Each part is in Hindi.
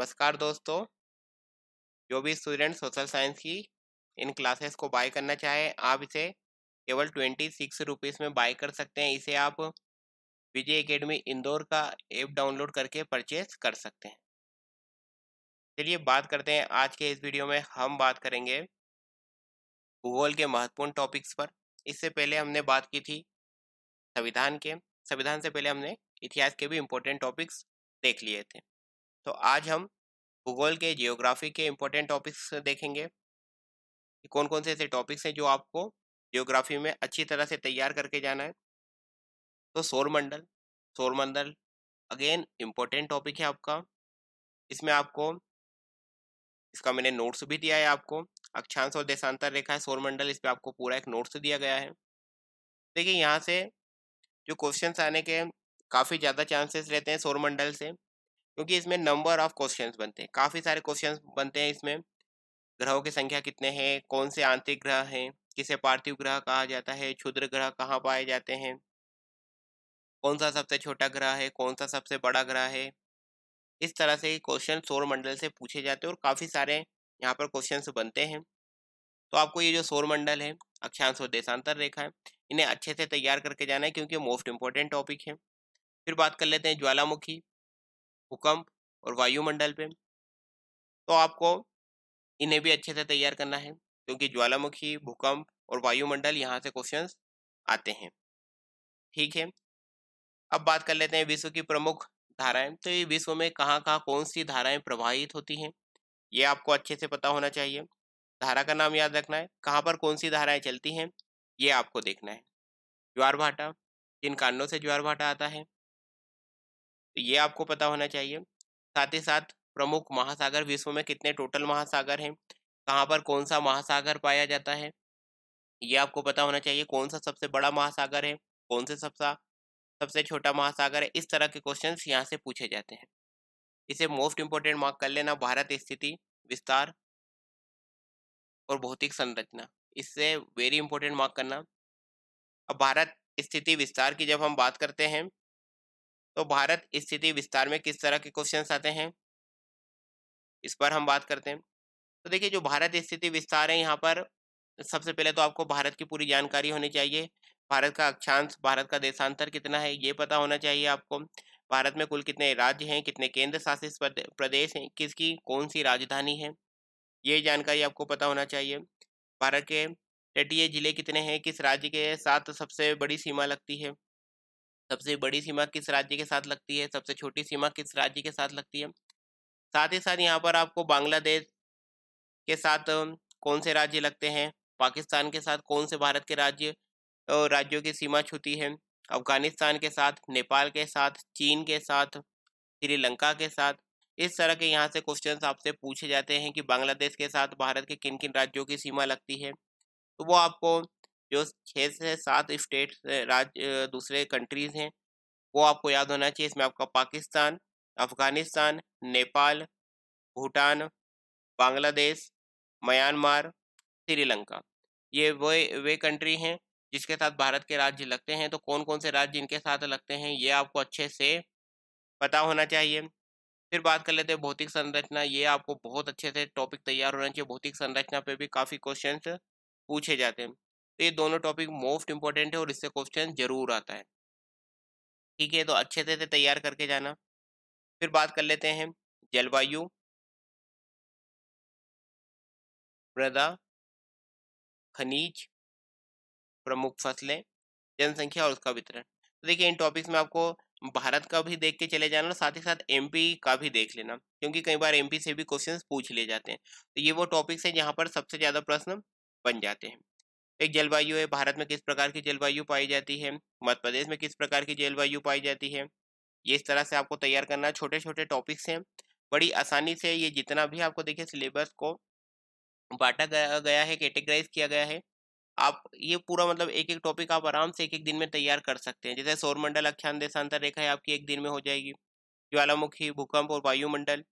नमस्कार दोस्तों जो भी स्टूडेंट सोशल साइंस की इन क्लासेस को बाय करना चाहे आप इसे केवल ट्वेंटी सिक्स रुपीज़ में बाय कर सकते हैं इसे आप विजय एकेडमी इंदौर का ऐप डाउनलोड करके परचेज कर सकते हैं चलिए बात करते हैं आज के इस वीडियो में हम बात करेंगे भूगोल के महत्वपूर्ण टॉपिक्स पर इससे पहले हमने बात की थी संविधान के संविधान से पहले हमने इतिहास के भी इम्पोर्टेंट टॉपिक्स देख लिए थे तो आज हम भूगोल के जियोग्राफी के इम्पोर्टेंट टॉपिक्स देखेंगे कौन कौन से ऐसे टॉपिक्स हैं जो आपको जियोग्राफी में अच्छी तरह से तैयार करके जाना है तो सौरमंडल सौरमंडल अगेन इम्पोर्टेंट टॉपिक है आपका इसमें आपको इसका मैंने नोट्स भी दिया है आपको अक्षांश और देशांतर रेखा है सौरमंडल इस पर आपको पूरा एक नोट्स दिया गया है देखिए यहाँ से जो क्वेश्चन आने के काफ़ी ज़्यादा चांसेस रहते हैं सौरमंडल से क्योंकि इसमें नंबर ऑफ क्वेश्चंस बनते हैं काफ़ी सारे क्वेश्चंस बनते हैं इसमें ग्रहों की संख्या कितने हैं कौन से आंतरिक ग्रह हैं किसे पार्थिव ग्रह कहा जाता है क्षुद्र ग्रह कहाँ पाए जाते हैं कौन सा सबसे छोटा ग्रह है कौन सा सबसे बड़ा ग्रह है इस तरह से क्वेश्चन सौर मंडल से पूछे जाते हैं और काफ़ी सारे यहाँ पर क्वेश्चन बनते हैं तो आपको ये जो सौर मंडल है अक्षांश और देशांतर रेखा है इन्हें अच्छे से तैयार करके जाना है क्योंकि मोस्ट इम्पोर्टेंट टॉपिक है फिर बात कर लेते हैं ज्वालामुखी भूकंप और वायुमंडल पे तो आपको इन्हें भी अच्छे से तैयार करना है क्योंकि ज्वालामुखी भूकंप और वायुमंडल यहाँ से क्वेश्चन आते हैं ठीक है अब बात कर लेते हैं विश्व की प्रमुख धाराएं तो ये विश्व में कहाँ कहाँ कौन सी धाराएं प्रवाहित होती हैं ये आपको अच्छे से पता होना चाहिए धारा का नाम याद रखना है कहाँ पर कौन सी धाराएं चलती हैं ये आपको देखना है ज्वार भाटा जिन कारणों से ज्वार भाटा आता है तो ये आपको पता होना चाहिए साथ ही साथ प्रमुख महासागर विश्व में कितने टोटल महासागर हैं कहाँ पर कौन सा महासागर पाया जाता है ये आपको पता होना चाहिए कौन सा सबसे बड़ा महासागर है कौन से सबसे सबसे छोटा महासागर है इस तरह के क्वेश्चन यहाँ से पूछे जाते हैं इसे मोस्ट इम्पोर्टेंट मार्क कर लेना भारत स्थिति विस्तार और भौतिक संरचना इससे वेरी इंपॉर्टेंट मार्क करना अब भारत स्थिति विस्तार की जब हम बात करते हैं तो भारत स्थिति विस्तार में किस तरह के क्वेश्चन आते हैं इस पर हम बात करते हैं तो देखिए जो भारत स्थिति विस्तार है यहाँ पर सबसे पहले तो आपको भारत की पूरी जानकारी होनी चाहिए भारत का अक्षांश भारत का देशांतर कितना है ये पता होना चाहिए आपको भारत में कुल कितने राज्य हैं कितने केंद्र शासित प्रदेश हैं किसकी कौन सी राजधानी है ये जानकारी आपको पता होना चाहिए भारत के तटीय जिले कितने हैं किस राज्य के साथ सबसे बड़ी सीमा लगती है सबसे बड़ी सीमा किस राज्य के साथ लगती है सबसे छोटी सीमा किस राज्य के साथ लगती है साथ ही साथ यहाँ पर आपको बांग्लादेश के साथ कौन से राज्य लगते हैं पाकिस्तान के साथ कौन से भारत के राज्य राज्यों की सीमा छूती है अफगानिस्तान के साथ नेपाल के साथ चीन के साथ श्रीलंका के साथ इस तरह के यहाँ से क्वेश्चन आपसे पूछे जाते हैं कि बांग्लादेश के साथ भारत के किन किन राज्यों की सीमा लगती है तो वो आपको जो छः से सात स्टेट राज्य दूसरे कंट्रीज़ हैं वो आपको याद होना चाहिए इसमें आपका पाकिस्तान अफ़गानिस्तान नेपाल भूटान बांग्लादेश म्यांमार श्रीलंका ये वो वे कंट्री हैं जिसके साथ भारत के राज्य लगते हैं तो कौन कौन से राज्य इनके साथ लगते हैं ये आपको अच्छे से पता होना चाहिए फिर बात कर लेते हैं भौतिक संरचना ये आपको बहुत अच्छे से टॉपिक तैयार होना चाहिए भौतिक संरचना पे भी काफ़ी क्वेश्चन पूछे जाते हैं तो ये दोनों टॉपिक मोस्ट इंपॉर्टेंट है और इससे क्वेश्चन जरूर आता है ठीक है तो अच्छे से तैयार करके जाना फिर बात कर लेते हैं जलवायु मृदा खनिज प्रमुख फसलें जनसंख्या और उसका वितरण तो देखिए इन टॉपिक्स में आपको भारत का भी देख के चले जाना और साथ ही साथ एमपी का भी देख लेना क्योंकि कई बार एमपी से भी क्वेश्चन पूछ लिए जाते हैं तो ये वो टॉपिक्स हैं जहाँ पर सबसे ज़्यादा प्रश्न बन जाते हैं एक जलवायु है भारत में किस प्रकार की जलवायु पाई जाती है मध्य प्रदेश में किस प्रकार की जलवायु पाई जाती है ये इस तरह से आपको तैयार करना छोटे छोटे टॉपिक्स हैं बड़ी आसानी से ये जितना भी आपको देखिए सिलेबस को बांटा गया, है कैटेगराइज किया गया है आप ये पूरा मतलब एक एक टॉपिक आप आराम से एक एक दिन में तैयार कर सकते हैं जैसे सौरमंडल आख्यान देशांतर रेखा है आपकी एक दिन में हो जाएगी ज्वालामुखी भूकंप और वायुमंडल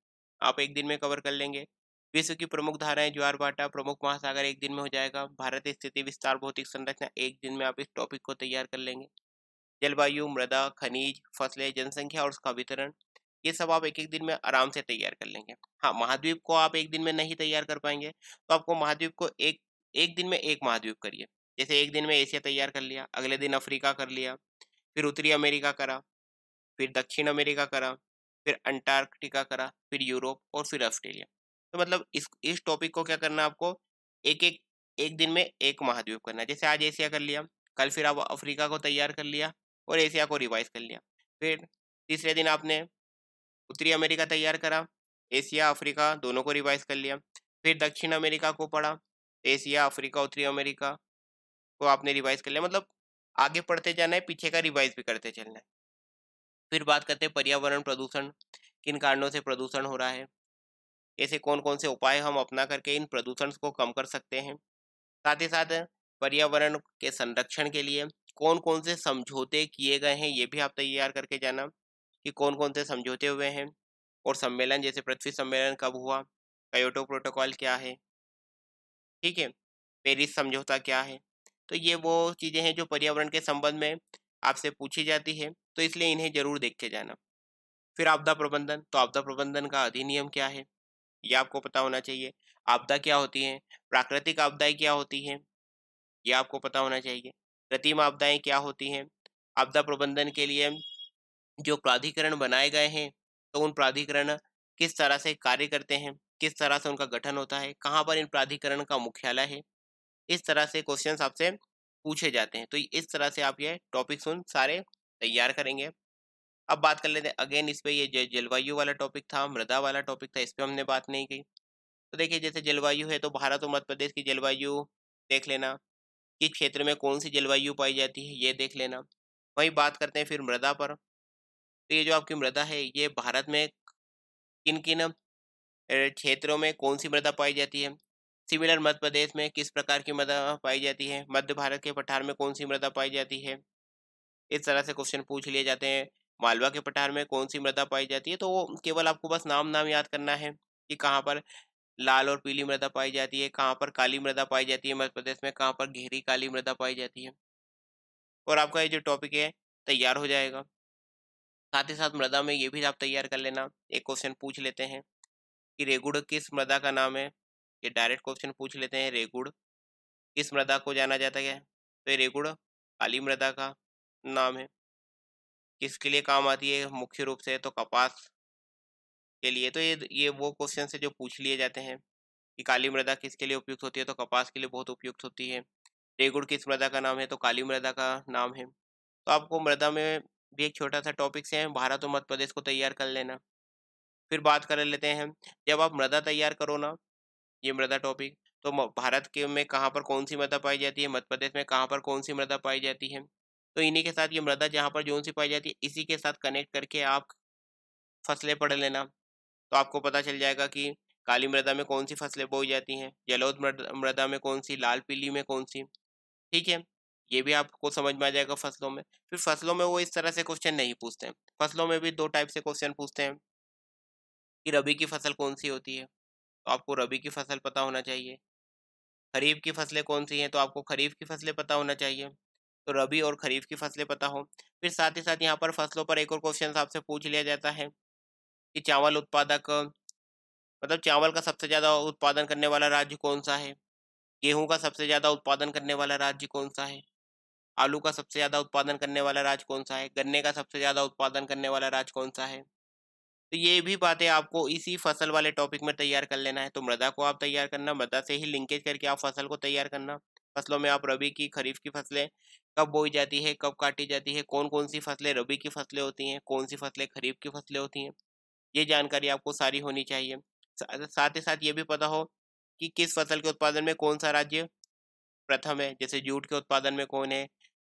आप एक दिन में कवर कर लेंगे विश्व की प्रमुख धाराएं ज्वार भाटा प्रमुख महासागर एक दिन में हो जाएगा भारत स्थिति विस्तार भौतिक संरचना एक दिन में आप इस टॉपिक को तैयार कर लेंगे जलवायु मृदा खनिज फसलें जनसंख्या और उसका वितरण ये सब आप एक एक दिन में आराम से तैयार कर लेंगे हाँ महाद्वीप को आप एक दिन में नहीं तैयार कर पाएंगे तो आपको महाद्वीप को एक एक दिन में एक महाद्वीप करिए जैसे एक दिन में एशिया तैयार कर लिया अगले दिन अफ्रीका कर लिया फिर उत्तरी अमेरिका करा फिर दक्षिण अमेरिका करा फिर अंटार्कटिका करा फिर यूरोप और फिर ऑस्ट्रेलिया तो मतलब इस इस टॉपिक को क्या करना आपको एक एक एक दिन में एक महाद्वीप करना है जैसे आज एशिया कर लिया कल फिर आप अफ्रीका को तैयार कर लिया और एशिया को रिवाइज कर लिया फिर तीसरे दिन आपने उत्तरी अमेरिका तैयार करा एशिया अफ्रीका दोनों को रिवाइज कर लिया फिर दक्षिण अमेरिका को पढ़ा एशिया अफ्रीका उत्तरी अमेरिका को आपने रिवाइज कर लिया मतलब आगे पढ़ते जाना है पीछे का रिवाइज भी करते चलना है फिर बात करते हैं पर्यावरण प्रदूषण किन कारणों से प्रदूषण हो रहा है ऐसे कौन कौन से उपाय हम अपना करके इन प्रदूषण को कम कर सकते हैं साथ ही साथ पर्यावरण के संरक्षण के लिए कौन कौन से समझौते किए गए हैं ये भी आप तैयार करके जाना कि कौन कौन से समझौते हुए हैं और सम्मेलन जैसे पृथ्वी सम्मेलन कब हुआ कयोटो प्रोटोकॉल क्या है ठीक है पेरिस समझौता क्या है तो ये वो चीज़ें हैं जो पर्यावरण के संबंध में आपसे पूछी जाती है तो इसलिए इन्हें जरूर देख के जाना फिर आपदा प्रबंधन तो आपदा प्रबंधन का अधिनियम क्या है ये आपको पता होना चाहिए आपदा क्या होती है प्राकृतिक आपदाएं क्या होती हैं ये आपको पता होना चाहिए कृत्रिम आपदाएं क्या होती हैं आपदा प्रबंधन के लिए जो प्राधिकरण बनाए गए हैं तो उन प्राधिकरण किस तरह से कार्य करते हैं किस तरह से उनका गठन होता है कहाँ पर इन प्राधिकरण का मुख्यालय है इस तरह से क्वेश्चन आपसे पूछे जाते हैं तो इस तरह से आप ये टॉपिक्स उन सारे तैयार करेंगे अब बात कर लेते हैं अगेन इस पर ये जलवायु वाला टॉपिक था मृदा वाला टॉपिक था इस पर हमने बात नहीं की तो देखिए जैसे जलवायु है तो भारत और मध्य प्रदेश की जलवायु देख लेना किस क्षेत्र में कौन सी जलवायु पाई जाती है ये देख लेना वहीं बात करते हैं फिर मृदा पर तो ये जो आपकी मृदा है ये भारत में किन किन क्षेत्रों में कौन सी मृदा पाई जाती है सिमिलर मध्य प्रदेश में किस प्रकार की मृदा पाई जाती है मध्य भारत के पठार में कौन सी मृदा पाई जाती है इस तरह से क्वेश्चन पूछ लिए जाते हैं मालवा के पठार में कौन सी मृदा पाई जाती है तो वो केवल आपको बस नाम नाम याद करना है कि कहाँ पर लाल और पीली मृदा पाई जाती है कहाँ पर काली मृदा पाई जाती है मध्य प्रदेश में कहाँ पर गहरी काली मृदा पाई जाती है और आपका ये जो टॉपिक है तैयार हो जाएगा साथ ही साथ मृदा में ये भी आप तैयार कर लेना एक क्वेश्चन पूछ लेते हैं कि रेगुड़ किस मृदा का नाम है ये डायरेक्ट क्वेश्चन पूछ लेते हैं रेगुड़ किस मृदा को जाना जाता है तो रेगुड़ काली मृदा का नाम है किसके लिए काम आती है मुख्य रूप से तो कपास के लिए तो ये ये वो क्वेश्चन से जो पूछ लिए जाते हैं कि काली मृदा किसके लिए उपयुक्त होती है तो कपास के लिए बहुत उपयुक्त होती है रेगुड़ किस मृदा का नाम है तो काली मृदा का नाम है तो आपको मृदा में भी एक छोटा सा टॉपिक से है भारत और मध्य प्रदेश को तैयार कर लेना फिर बात कर लेते हैं जब आप मृदा तैयार करो ना ये मृदा टॉपिक तो भारत के में कहाँ पर कौन सी मृदा पाई जाती है मध्य प्रदेश में कहाँ पर कौन सी मृदा पाई जाती है तो इन्हीं के साथ ये मृदा जहाँ पर जोन सी पाई जाती है इसी के साथ कनेक्ट करके आप फसलें पढ़ लेना तो आपको पता चल जाएगा कि काली मृदा में कौन सी फसलें बोई जाती हैं जलोद मृदा में कौन सी लाल पीली में कौन सी ठीक है ये भी आपको समझ में आ जाएगा फसलों में फिर फसलों में वो इस तरह से क्वेश्चन नहीं पूछते हैं फसलों में भी दो टाइप से क्वेश्चन पूछते हैं कि रबी की फसल कौन सी होती है तो आपको रबी की फसल पता होना चाहिए खरीफ की फसलें कौन सी हैं तो आपको खरीफ की फसलें पता होना चाहिए तो रबी और खरीफ की फसलें पता हो फिर साथ ही साथ यहाँ पर फसलों पर एक और क्वेश्चन आपसे पूछ लिया जाता है कि चावल उत्पादक मतलब चावल का सबसे ज़्यादा उत्पादन करने वाला राज्य कौन सा है गेहूं का सबसे ज़्यादा उत्पादन करने वाला राज्य कौन सा है आलू का सबसे ज़्यादा उत्पादन करने वाला राज्य कौन सा है गन्ने का सबसे ज़्यादा उत्पादन करने वाला राज्य कौन सा है तो ये भी बातें आपको इसी फसल वाले टॉपिक में तैयार कर लेना है तो मृदा को आप तैयार करना मृदा से ही लिंकेज करके आप फसल को तैयार करना फसलों में आप रबी की खरीफ की फसलें कब बोई जाती है कब काटी जाती है कौन कौन सी फसलें रबी की फसलें होती हैं कौन सी फसलें खरीफ की फसलें होती हैं ये जानकारी आपको सारी होनी चाहिए साथ ही साथ ये भी पता हो कि किस फसल के उत्पादन में कौन सा राज्य प्रथम है जैसे जूट के उत्पादन में कौन है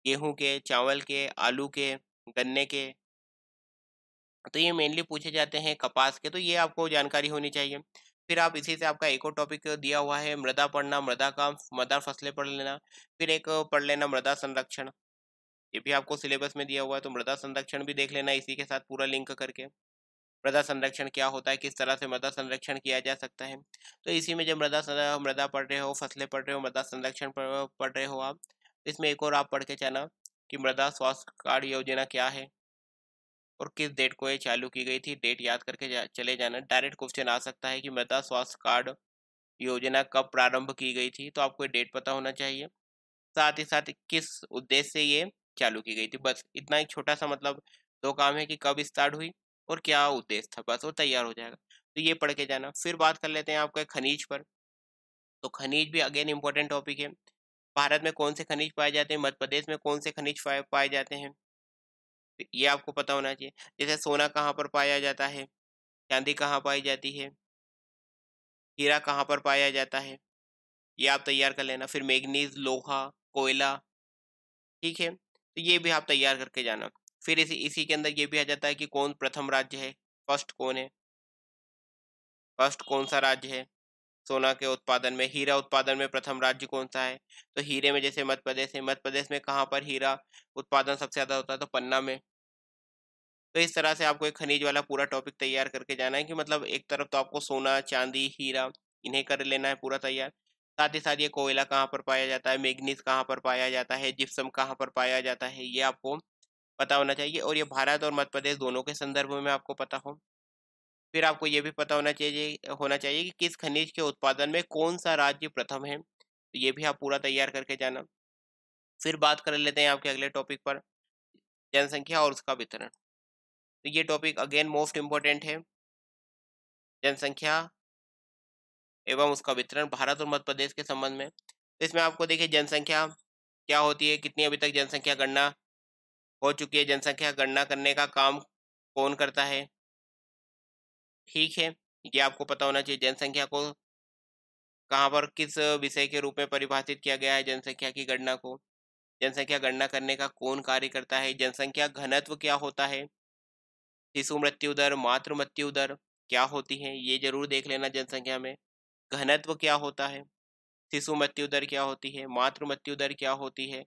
गेहूं के चावल के आलू के गन्ने के तो ये मेनली पूछे जाते हैं कपास के तो ये आपको जानकारी होनी चाहिए फिर आप इसी से आपका एक और टॉपिक दिया हुआ है मृदा पढ़ना मृदा का मृदा फसलें पढ़ लेना फिर एक पढ़ लेना मृदा संरक्षण ये भी आपको सिलेबस में दिया हुआ है तो मृदा संरक्षण भी देख लेना इसी के साथ पूरा लिंक करके मृदा संरक्षण क्या होता है किस तरह से मृदा संरक्षण किया जा सकता है तो इसी में जब मृदा मृदा पढ़ रहे हो फसलें पढ़ रहे हो मृदा संरक्षण पढ़ रहे हो आप इसमें एक और आप पढ़ के जाना कि मृदा स्वास्थ्य कार्ड योजना क्या है और किस डेट को ये चालू की गई थी डेट याद करके जा, चले जाना डायरेक्ट क्वेश्चन आ सकता है कि मृदा स्वास्थ्य कार्ड योजना कब प्रारंभ की गई थी तो आपको डेट पता होना चाहिए साथ ही साथ किस उद्देश्य से ये चालू की गई थी बस इतना ही छोटा सा मतलब दो काम है कि कब स्टार्ट हुई और क्या उद्देश्य था बस वो तैयार हो जाएगा तो ये पढ़ के जाना फिर बात कर लेते हैं आपके खनिज पर तो खनिज भी अगेन इम्पोर्टेंट टॉपिक है भारत में कौन से खनिज पाए जाते हैं मध्य प्रदेश में कौन से खनिज पाए जाते हैं तो ये आपको पता होना चाहिए जैसे सोना कहाँ पर पाया जाता है चांदी कहाँ पाई जाती है हीरा कहाँ पर पाया जाता है ये आप तैयार कर लेना फिर मैग्नीज लोहा कोयला ठीक है तो ये भी आप तैयार करके जाना फिर इसी इसी के अंदर ये भी आ जाता है कि कौन प्रथम राज्य है फर्स्ट कौन है फर्स्ट कौन सा राज्य है सोना के उत्पादन में हीरा उत्पादन में प्रथम राज्य कौन सा है तो हीरे में जैसे मध्य प्रदेश है मध्य प्रदेश में कहाँ पर हीरा उत्पादन सबसे ज़्यादा होता है तो पन्ना में तो इस तरह से आपको एक खनिज वाला पूरा टॉपिक तैयार करके जाना है कि मतलब एक तरफ तो आपको सोना चांदी हीरा इन्हें कर लेना है पूरा तैयार साथ ही साथ ये कोयला कहाँ पर पाया जाता है मैग्नीज कहाँ पर पाया जाता है जिप्सम कहाँ पर पाया जाता है ये आपको पता होना चाहिए और ये भारत और मध्य प्रदेश दोनों के संदर्भ में आपको पता हो फिर आपको ये भी पता होना चाहिए होना चाहिए कि किस खनिज के उत्पादन में कौन सा राज्य प्रथम है तो ये भी आप पूरा तैयार करके जाना फिर बात कर लेते हैं आपके अगले टॉपिक पर जनसंख्या और उसका वितरण तो ये टॉपिक अगेन मोस्ट इम्पोर्टेंट है जनसंख्या एवं उसका वितरण भारत और मध्य प्रदेश के संबंध में तो इसमें आपको देखिए जनसंख्या क्या होती है कितनी अभी तक जनसंख्या गणना हो चुकी है जनसंख्या गणना करने का काम कौन करता है ठीक है ये आपको पता होना चाहिए जनसंख्या को कहाँ पर किस विषय के रूप में परिभाषित किया गया है जनसंख्या की गणना को जनसंख्या गणना करने का कौन कार्य करता है जनसंख्या घनत्व क्या होता है शिशु मृत्यु दर मातृ मृत्यु दर क्या होती है ये जरूर देख लेना जनसंख्या में घनत्व क्या होता है शिशु मृत्यु दर क्या होती है मातृ मृत्यु दर क्या होती है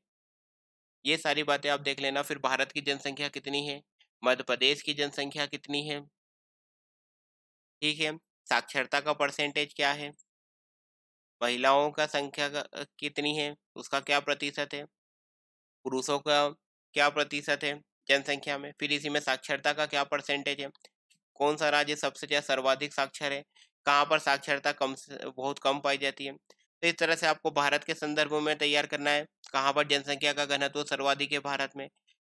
ये सारी बातें आप देख लेना फिर भारत की जनसंख्या कितनी है मध्य प्रदेश की जनसंख्या कितनी है ठीक है साक्षरता का परसेंटेज क्या है महिलाओं का संख्या कितनी है उसका क्या प्रतिशत है पुरुषों का क्या प्रतिशत है जनसंख्या में फिर इसी में साक्षरता का क्या परसेंटेज है कौन सा राज्य सबसे ज़्यादा सर्वाधिक साक्षर है कहाँ पर साक्षरता कम बहुत कम पाई जाती है तो इस तरह से आपको भारत के संदर्भ में तैयार करना है कहाँ पर जनसंख्या का घनत्व सर्वाधिक है भारत में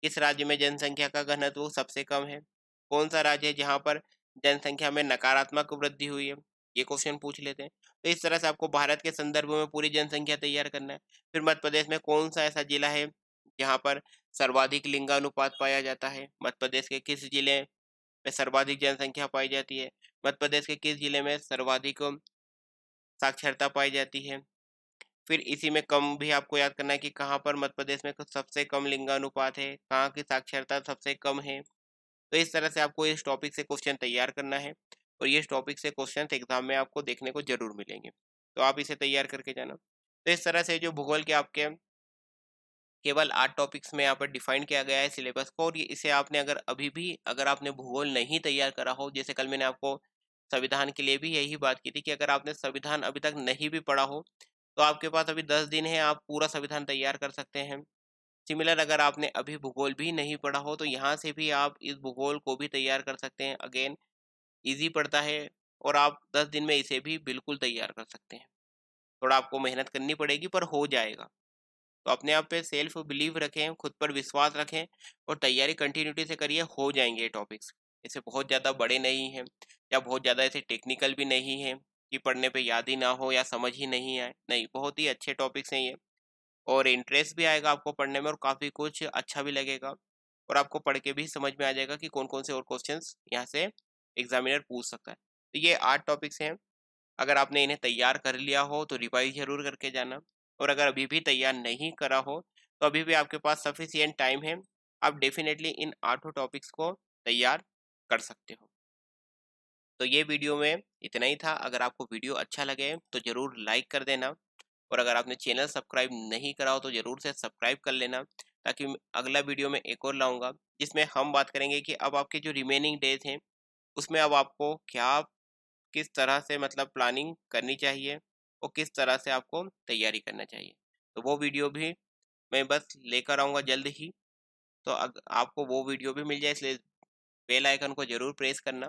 किस राज्य में जनसंख्या का घनत्व सबसे कम है कौन सा राज्य है जहाँ पर जनसंख्या में नकारात्मक वृद्धि हुई है ये क्वेश्चन पूछ लेते हैं तो इस तरह से आपको भारत के संदर्भ में पूरी जनसंख्या तैयार करना है फिर मध्य प्रदेश में कौन सा ऐसा जिला है जहाँ पर सर्वाधिक लिंगानुपात पाया जाता है मध्य प्रदेश के किस जिले में सर्वाधिक जनसंख्या पाई जाती है मध्य प्रदेश के किस जिले में सर्वाधिक साक्षरता पाई जाती है फिर इसी में कम भी आपको याद करना है कि कहाँ पर मध्य प्रदेश में सबसे कम लिंगानुपात है कहाँ की साक्षरता सबसे कम है तो इस तरह से आपको इस टॉपिक से क्वेश्चन तैयार करना है और ये टॉपिक से क्वेश्चन एग्जाम में आपको देखने को जरूर मिलेंगे तो आप इसे तैयार करके जाना तो इस तरह से जो भूगोल के आपके केवल आठ टॉपिक्स में यहाँ पर डिफाइन किया गया है सिलेबस को और इसे आपने अगर अभी भी अगर आपने भूगोल नहीं तैयार करा हो जैसे कल मैंने आपको संविधान के लिए भी यही बात की थी कि अगर आपने संविधान अभी तक नहीं भी पढ़ा हो तो आपके पास अभी दस दिन है आप पूरा संविधान तैयार कर सकते हैं सिमिलर अगर आपने अभी भूगोल भी नहीं पढ़ा हो तो यहाँ से भी आप इस भूगोल को भी तैयार कर सकते हैं अगेन ईजी पड़ता है और आप दस दिन में इसे भी बिल्कुल तैयार कर सकते हैं थोड़ा आपको मेहनत करनी पड़ेगी पर हो जाएगा तो अपने आप पे सेल्फ बिलीव रखें खुद पर विश्वास रखें और तैयारी कंटिन्यूटी से करिए हो जाएंगे ये टॉपिक्स ऐसे बहुत ज़्यादा बड़े नहीं हैं या बहुत ज़्यादा ऐसे टेक्निकल भी नहीं हैं कि पढ़ने पे याद ही ना हो या समझ ही नहीं आए नहीं बहुत ही अच्छे टॉपिक्स हैं ये और इंटरेस्ट भी आएगा आपको पढ़ने में और काफ़ी कुछ अच्छा भी लगेगा और आपको पढ़ के भी समझ में आ जाएगा कि कौन कौन से और क्वेश्चन यहाँ से एग्जामिनर पूछ सकता है तो ये आठ टॉपिक्स हैं अगर आपने इन्हें तैयार कर लिया हो तो रिवाइज जरूर करके जाना और अगर अभी भी तैयार नहीं करा हो तो अभी भी आपके पास सफिशियंट टाइम है आप डेफिनेटली इन आठों टॉपिक्स को तैयार कर सकते हो तो ये वीडियो में इतना ही था अगर आपको वीडियो अच्छा लगे तो ज़रूर लाइक कर देना और अगर आपने चैनल सब्सक्राइब नहीं करा हो तो ज़रूर से सब्सक्राइब कर लेना ताकि अगला वीडियो में एक और लाऊंगा जिसमें हम बात करेंगे कि अब आपके जो रिमेनिंग डेज हैं उसमें अब आपको क्या किस तरह से मतलब प्लानिंग करनी चाहिए और किस तरह से आपको तैयारी करना चाहिए तो वो वीडियो भी मैं बस लेकर आऊँगा जल्द ही तो अग, आपको वो वीडियो भी मिल जाए इसलिए बेल आइकन को ज़रूर प्रेस करना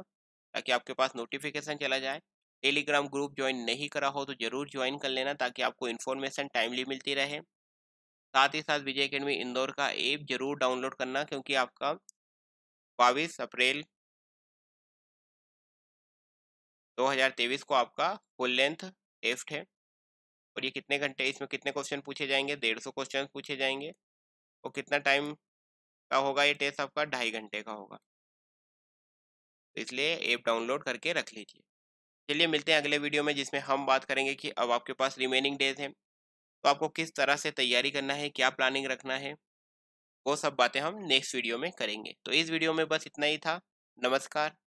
ताकि आपके पास नोटिफिकेशन चला जाए टेलीग्राम ग्रुप ज्वाइन नहीं करा हो तो ज़रूर ज्वाइन कर लेना ताकि आपको इन्फॉर्मेशन टाइमली मिलती रहे साथ ही साथ विजय अकेडमी इंदौर का ऐप जरूर डाउनलोड करना क्योंकि आपका बाईस अप्रैल 2023 को आपका फुल लेंथ टेस्ट है और ये कितने घंटे इसमें कितने क्वेश्चन पूछे जाएंगे डेढ़ सौ क्वेश्चन पूछे जाएंगे और कितना टाइम का होगा ये टेस्ट आपका ढाई घंटे का होगा तो इसलिए ऐप डाउनलोड करके रख लीजिए चलिए मिलते हैं अगले वीडियो में जिसमें हम बात करेंगे कि अब आपके पास रिमेनिंग डेज हैं तो आपको किस तरह से तैयारी करना है क्या प्लानिंग रखना है वो सब बातें हम नेक्स्ट वीडियो में करेंगे तो इस वीडियो में बस इतना ही था नमस्कार